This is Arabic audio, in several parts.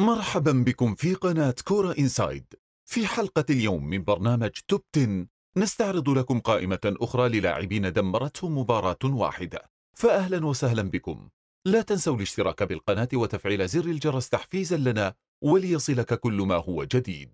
مرحبا بكم في قناة كورة إنسايد في حلقة اليوم من برنامج توب 10 نستعرض لكم قائمة أخرى للاعبين دمرتهم مباراة واحدة فأهلا وسهلا بكم لا تنسوا الاشتراك بالقناة وتفعيل زر الجرس تحفيزا لنا وليصلك كل ما هو جديد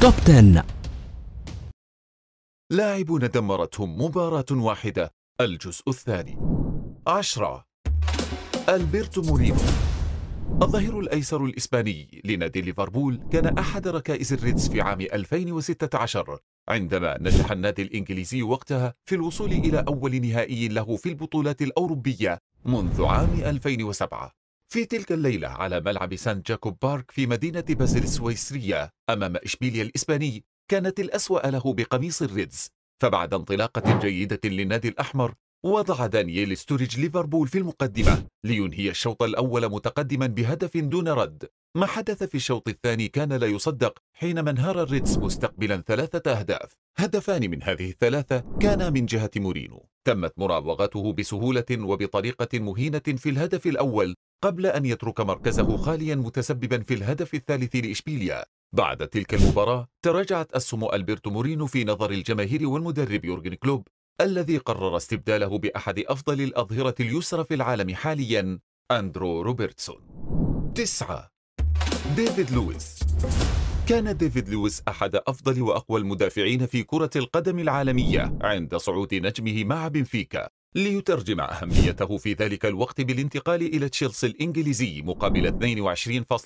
توب 10 لاعبون دمرتهم مباراة واحدة الجزء الثاني 10 ألبرتو مورينو الظهير الأيسر الإسباني لنادي ليفربول كان أحد ركائز الريدز في عام 2016 عندما نجح النادي الإنجليزي وقتها في الوصول إلى أول نهائي له في البطولات الأوروبية منذ عام 2007 في تلك الليلة على ملعب سان جاكوب بارك في مدينة بازل السويسرية أمام إشبيليا الإسباني كانت الأسوأ له بقميص الريدز فبعد انطلاقة جيدة للنادي الأحمر وضع دانييل ستوريج ليفربول في المقدمة لينهي الشوط الأول متقدما بهدف دون رد ما حدث في الشوط الثاني كان لا يصدق حينما انهار الريدز مستقبلا ثلاثة أهداف هدفان من هذه الثلاثة كانا من جهة مورينو تمت مراوغته بسهولة وبطريقة مهينة في الهدف الأول قبل أن يترك مركزه خاليا متسببا في الهدف الثالث لإشبيليا بعد تلك المباراة تراجعت أسهم ألبرتو مورينو في نظر الجماهير والمدرب يورجن كلوب الذي قرر استبداله بأحد أفضل الأظهرة اليسرى في العالم حاليا أندرو روبرتسون تسعة ديفيد لويس كان ديفيد لويس أحد أفضل وأقوى المدافعين في كرة القدم العالمية عند صعود نجمه مع بنفيكا ليترجم أهميته في ذلك الوقت بالانتقال إلى تشيلسي الإنجليزي مقابل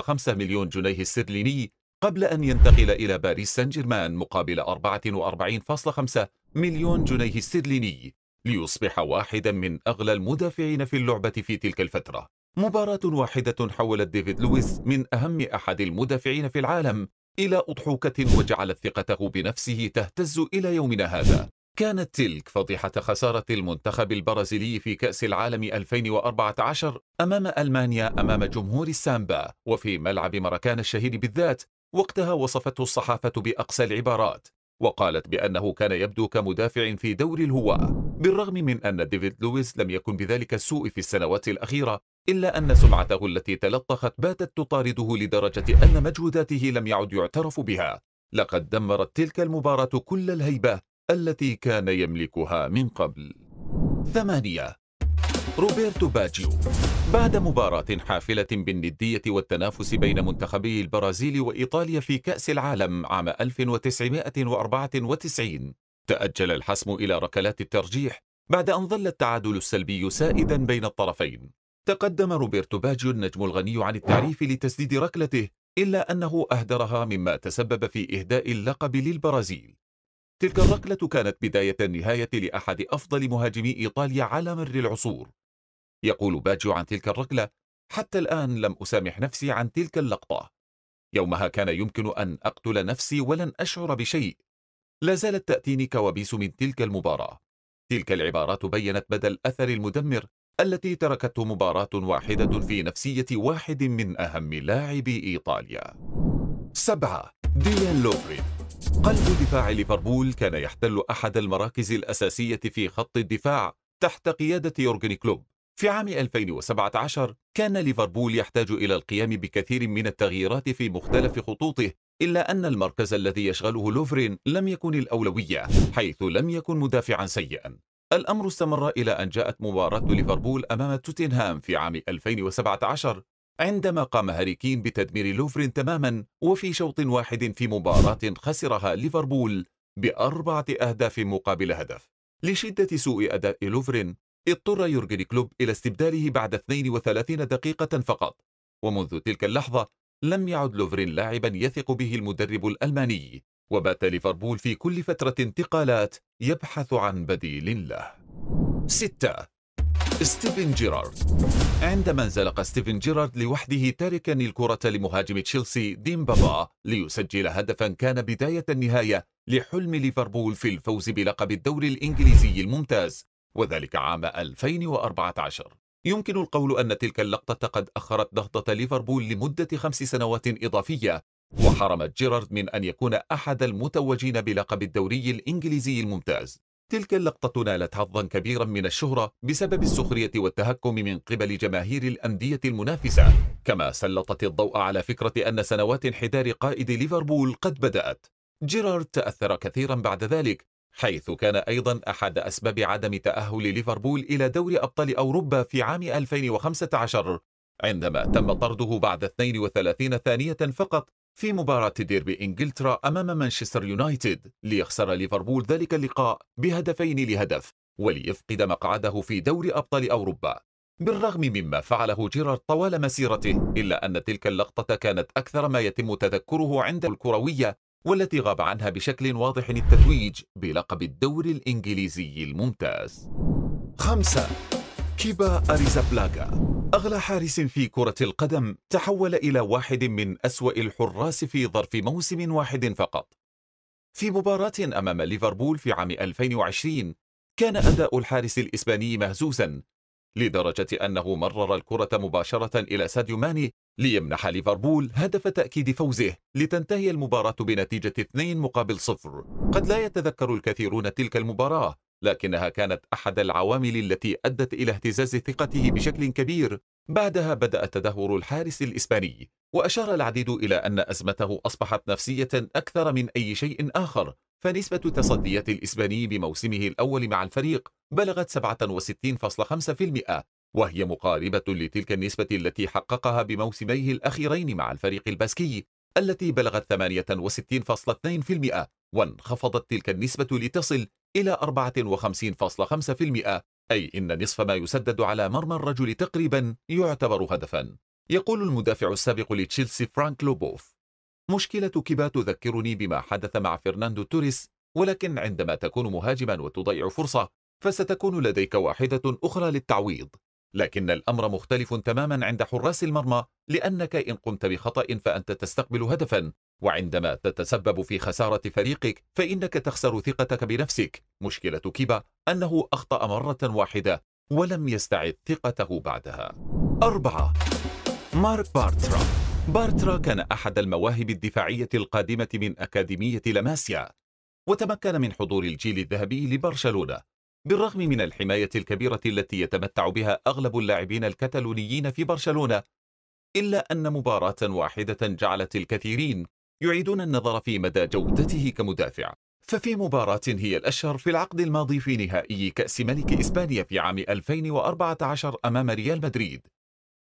22.5 مليون جنيه استرليني قبل أن ينتقل إلى باريس سان جيرمان مقابل 44.5 مليون جنيه استرليني ليصبح واحدا من أغلى المدافعين في اللعبة في تلك الفترة مباراة واحدة حولت ديفيد لويس من أهم أحد المدافعين في العالم إلى أضحوكة وجعلت ثقته بنفسه تهتز إلى يومنا هذا كانت تلك فضيحة خسارة المنتخب البرازيلي في كأس العالم 2014 أمام ألمانيا أمام جمهور السامبا وفي ملعب مراكان الشهير بالذات وقتها وصفته الصحافة بأقسى العبارات وقالت بأنه كان يبدو كمدافع في دور الهواة بالرغم من أن ديفيد لويس لم يكن بذلك السوء في السنوات الأخيرة إلا أن سمعته التي تلطخت باتت تطارده لدرجة أن مجهوداته لم يعد يعترف بها لقد دمرت تلك المباراة كل الهيبة التي كان يملكها من قبل ثمانية روبرتو باجيو بعد مباراة حافلة بالندية والتنافس بين منتخبي البرازيل وإيطاليا في كأس العالم عام 1994 تأجل الحسم إلى ركلات الترجيح بعد أن ظل التعادل السلبي سائدا بين الطرفين تقدم روبرتو باجيو النجم الغني عن التعريف لتسديد ركلته إلا أنه أهدرها مما تسبب في إهداء اللقب للبرازيل تلك الركلة كانت بداية النهاية لأحد أفضل مهاجمي إيطاليا على مر العصور يقول باجو عن تلك الركلة حتى الآن لم أسامح نفسي عن تلك اللقطة يومها كان يمكن أن أقتل نفسي ولن أشعر بشيء لا زالت تأتيني كوابيس من تلك المباراة تلك العبارات بيّنت مدى الأثر المدمر التي تركته مباراة واحدة في نفسية واحد من أهم لاعبي إيطاليا سبعة ديان لوفرين قلب دفاع ليفربول كان يحتل أحد المراكز الأساسية في خط الدفاع تحت قيادة يورجن كلوب في عام 2017 كان ليفربول يحتاج إلى القيام بكثير من التغييرات في مختلف خطوطه إلا أن المركز الذي يشغله لوفرين لم يكن الأولوية حيث لم يكن مدافعا سيئا الأمر استمر إلى أن جاءت مباراة ليفربول أمام توتنهام في عام 2017 عندما قام هاري كين بتدمير لوفرين تماما وفي شوط واحد في مباراة خسرها ليفربول بأربعة أهداف مقابل هدف لشدة سوء أداء لوفرين اضطر يورجن كلوب إلى استبداله بعد 32 دقيقة فقط ومنذ تلك اللحظة لم يعد لوفرين لاعبا يثق به المدرب الألماني وبات ليفربول في كل فترة انتقالات يبحث عن بديل له 6 ستيفن جيرارد عندما انزلق ستيفن جيرارد لوحده تاركا الكرة لمهاجم تشيلسي دين بابا ليسجل هدفا كان بداية النهاية لحلم ليفربول في الفوز بلقب الدوري الإنجليزي الممتاز وذلك عام 2014 يمكن القول أن تلك اللقطة قد أخرت نهضة ليفربول لمدة خمس سنوات إضافية وحرمت جيرارد من أن يكون أحد المتوجين بلقب الدوري الإنجليزي الممتاز تلك اللقطة نالت حظا كبيرا من الشهرة بسبب السخرية والتهكم من قبل جماهير الأندية المنافسة كما سلطت الضوء على فكرة أن سنوات انحدار قائد ليفربول قد بدأت جيرارد تأثر كثيرا بعد ذلك حيث كان أيضا أحد أسباب عدم تأهل ليفربول إلى دوري أبطال أوروبا في عام 2015 عندما تم طرده بعد 32 ثانية فقط في مباراة ديربي إنجلترا أمام مانشستر يونايتد ليخسر ليفربول ذلك اللقاء بهدفين لهدف وليفقد مقعده في دوري أبطال أوروبا بالرغم مما فعله جيرارد طوال مسيرته إلا أن تلك اللقطة كانت أكثر ما يتم تذكره عند الكروية والتي غاب عنها بشكل واضح التتويج بلقب الدوري الإنجليزي الممتاز خمسة كيبا أريزابلاغا أغلى حارس في كرة القدم تحول إلى واحد من أسوأ الحراس في ظرف موسم واحد فقط في مباراة أمام ليفربول في عام 2020 كان أداء الحارس الإسباني مهزوزا لدرجة أنه مرر الكرة مباشرة إلى ساديو ماني ليمنح ليفربول هدف تأكيد فوزه لتنتهي المباراة بنتيجة 2 مقابل صفر قد لا يتذكر الكثيرون تلك المباراة لكنها كانت أحد العوامل التي أدت إلى اهتزاز ثقته بشكل كبير بعدها بدأ تدهور الحارس الإسباني وأشار العديد إلى أن أزمته أصبحت نفسية أكثر من أي شيء آخر فنسبة تصدية الإسباني بموسمه الأول مع الفريق بلغت 67.5% وهي مقاربة لتلك النسبة التي حققها بموسميه الأخيرين مع الفريق الباسكي التي بلغت 68.2% وانخفضت تلك النسبة لتصل إلى 54.5% أي إن نصف ما يسدد على مرمى الرجل تقريبا يعتبر هدفا يقول المدافع السابق لتشيلسي فرانك لوبوف مشكلة كبا تذكرني بما حدث مع فرناندو توريس ولكن عندما تكون مهاجما وتضيع فرصة فستكون لديك واحدة أخرى للتعويض لكن الأمر مختلف تماما عند حراس المرمى لأنك إن قمت بخطأ فأنت تستقبل هدفا وعندما تتسبب في خسارة فريقك فإنك تخسر ثقتك بنفسك مشكلة كيبا أنه أخطأ مرة واحدة ولم يستعد ثقته بعدها أربعة مارك بارترا بارترا كان أحد المواهب الدفاعية القادمة من أكاديمية لاماسيا وتمكن من حضور الجيل الذهبي لبرشلونة بالرغم من الحماية الكبيرة التي يتمتع بها أغلب اللاعبين الكتالونيين في برشلونة إلا أن مباراة واحدة جعلت الكثيرين يعيدون النظر في مدى جودته كمدافع ففي مباراة هي الأشهر في العقد الماضي في نهائي كأس ملك إسبانيا في عام 2014 أمام ريال مدريد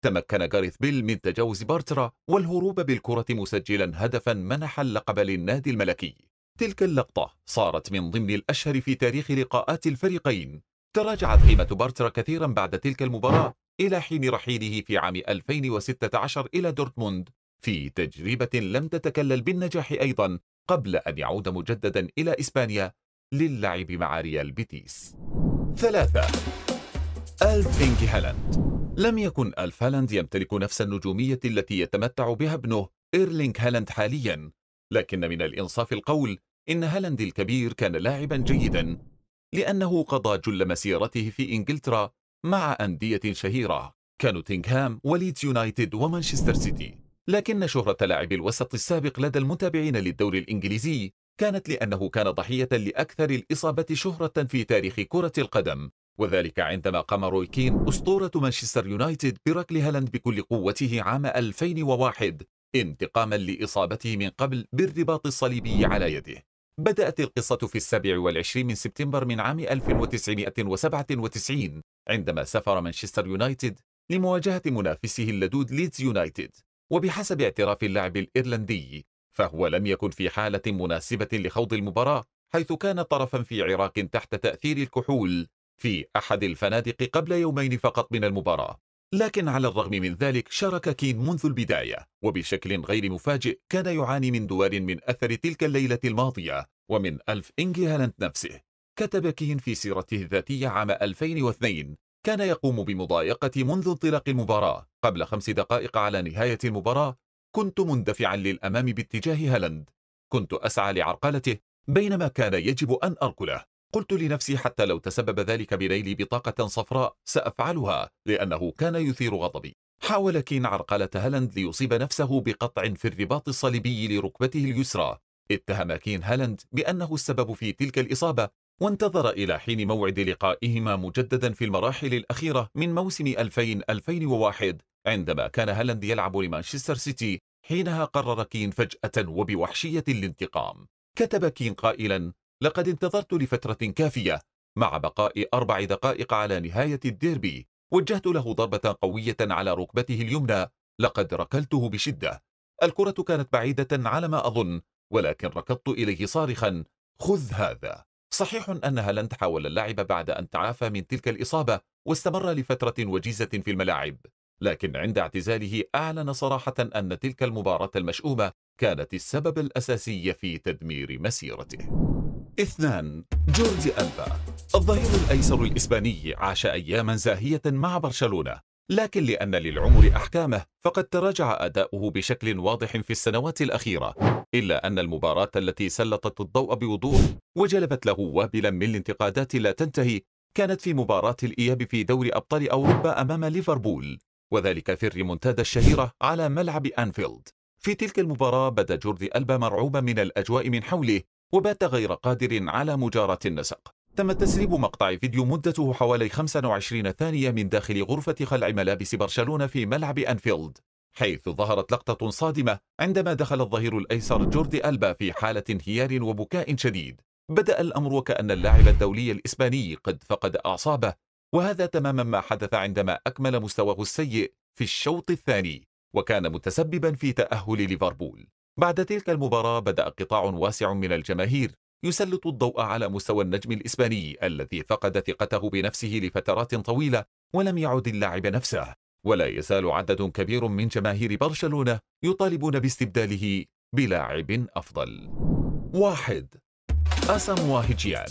تمكن غاريث بيل من تجاوز بارترا والهروب بالكرة مسجلا هدفا منح اللقب للنادي الملكي تلك اللقطة صارت من ضمن الأشهر في تاريخ لقاءات الفريقين تراجعت قيمة بارترا كثيرا بعد تلك المباراة إلى حين رحيله في عام 2016 إلى دورتموند في تجربة لم تتكلل بالنجاح أيضا قبل أن يعود مجددا إلى إسبانيا للعب مع ريال بيتيس ثلاثة ألف هالاند لم يكن ألف هالاند يمتلك نفس النجومية التي يتمتع بها ابنه إيرلينغ هالاند حاليا لكن من الإنصاف القول إن هالاند الكبير كان لاعبا جيدا لأنه قضى جل مسيرته في إنجلترا مع أندية شهيرة كنوتنغهام وليدز يونايتد ومانشستر سيتي لكن شهرة لاعب الوسط السابق لدى المتابعين للدوري الإنجليزي كانت لأنه كان ضحية لأكثر الإصابة شهرة في تاريخ كرة القدم وذلك عندما قام روي كين أسطورة مانشستر يونايتد بركل هالاند بكل قوته عام 2001 انتقاما لإصابته من قبل بالرباط الصليبي على يده بدأت القصة في السابع والعشرين من سبتمبر من عام 1997 عندما سافر مانشستر يونايتد لمواجهة منافسه اللدود ليدز يونايتد وبحسب اعتراف اللاعب الإيرلندي فهو لم يكن في حالة مناسبة لخوض المباراة حيث كان طرفا في عراق تحت تأثير الكحول في أحد الفنادق قبل يومين فقط من المباراة لكن على الرغم من ذلك شارك كين منذ البداية وبشكل غير مفاجئ كان يعاني من دوار من أثر تلك الليلة الماضية ومن ألف إنجي هالنت نفسه كتب كين في سيرته الذاتية عام 2002 كان يقوم بمضايقتي منذ انطلاق المباراة قبل خمس دقائق على نهاية المباراة كنت مندفعا للأمام باتجاه هالند كنت أسعى لعرقلته بينما كان يجب أن أركله قلت لنفسي حتى لو تسبب ذلك بنيل بطاقة صفراء سأفعلها لأنه كان يثير غضبي حاول كين عرقلة هالاند ليصيب نفسه بقطع في الرباط الصليبي لركبته اليسرى اتهم كين هالاند بأنه السبب في تلك الإصابة وانتظر إلى حين موعد لقائهما مجددا في المراحل الأخيرة من موسم 2000-2001 عندما كان هالاند يلعب لمانشستر سيتي حينها قرر كين فجأة وبوحشية الانتقام كتب كين قائلا لقد انتظرت لفترة كافية مع بقاء أربع دقائق على نهاية الديربي وجهت له ضربة قوية على ركبته اليمنى لقد ركلته بشدة الكرة كانت بعيدة على ما أظن ولكن ركضت إليه صارخا خذ هذا صحيح أن هالاند حاول اللعب بعد أن تعافى من تلك الإصابة واستمر لفترة وجيزة في الملاعب لكن عند اعتزاله أعلن صراحة أن تلك المباراة المشؤومة كانت السبب الأساسي في تدمير مسيرته اثنان جوردي ألبا الظهير الأيسر الإسباني عاش أياما زاهية مع برشلونة لكن لأن للعمر أحكامه فقد تراجع أداؤه بشكل واضح في السنوات الأخيرة إلا أن المباراة التي سلطت الضوء بوضوح وجلبت له وابلا من الانتقادات لا تنتهي كانت في مباراة الإياب في دوري أبطال أوروبا أمام ليفربول وذلك في الريمونتادا الشهيرة على ملعب أنفيلد في تلك المباراة بدا جوردي ألبا مرعوبا من الأجواء من حوله وبات غير قادر على مجارة النسق تم تسريب مقطع فيديو مدته حوالي 25 ثانية من داخل غرفة خلع ملابس برشلونة في ملعب أنفيلد حيث ظهرت لقطة صادمة عندما دخل الظهير الأيسر جوردي ألبا في حالة انهيار وبكاء شديد بدأ الأمر وكأن اللاعب الدولي الإسباني قد فقد أعصابه وهذا تماما ما حدث عندما أكمل مستواه السيء في الشوط الثاني وكان متسببا في تأهل ليفربول بعد تلك المباراة بدأ قطاع واسع من الجماهير يسلط الضوء على مستوى النجم الإسباني الذي فقد ثقته بنفسه لفترات طويلة ولم يعد اللاعب نفسه ولا يزال عدد كبير من جماهير برشلونة يطالبون باستبداله بلاعب أفضل واحد أسم واهجيان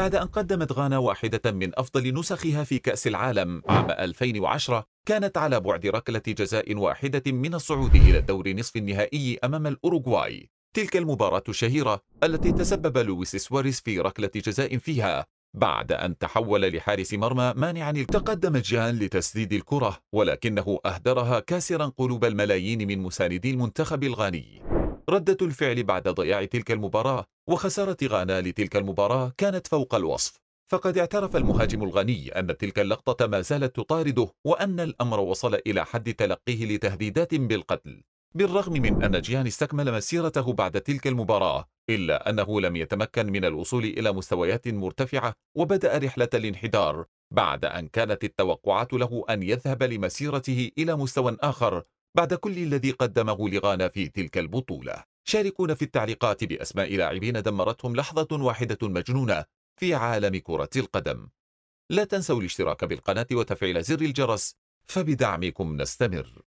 بعد أن قدمت غانا واحدة من أفضل نسخها في كأس العالم عام 2010 كانت على بعد ركلة جزاء واحدة من الصعود إلى الدور نصف النهائي أمام الأوروغواي تلك المباراة الشهيرة التي تسبب لويس سواريز في ركلة جزاء فيها بعد أن تحول لحارس مرمى مانعا تقدم جان لتسديد الكرة ولكنه أهدرها كاسرا قلوب الملايين من مساندي المنتخب الغاني ردة الفعل بعد ضياع تلك المباراة وخسارة غانا لتلك المباراة كانت فوق الوصف فقد اعترف المهاجم الغني أن تلك اللقطة ما زالت تطارده وأن الأمر وصل إلى حد تلقيه لتهديدات بالقتل بالرغم من أن جيان استكمل مسيرته بعد تلك المباراة إلا أنه لم يتمكن من الوصول إلى مستويات مرتفعة وبدأ رحلة الانحدار بعد أن كانت التوقعات له أن يذهب لمسيرته إلى مستوى آخر بعد كل الذي قدمه لغانا في تلك البطولة شاركونا في التعليقات بأسماء لاعبين دمرتهم لحظة واحدة مجنونة في عالم كرة القدم لا تنسوا الاشتراك بالقناة وتفعيل زر الجرس فبدعمكم نستمر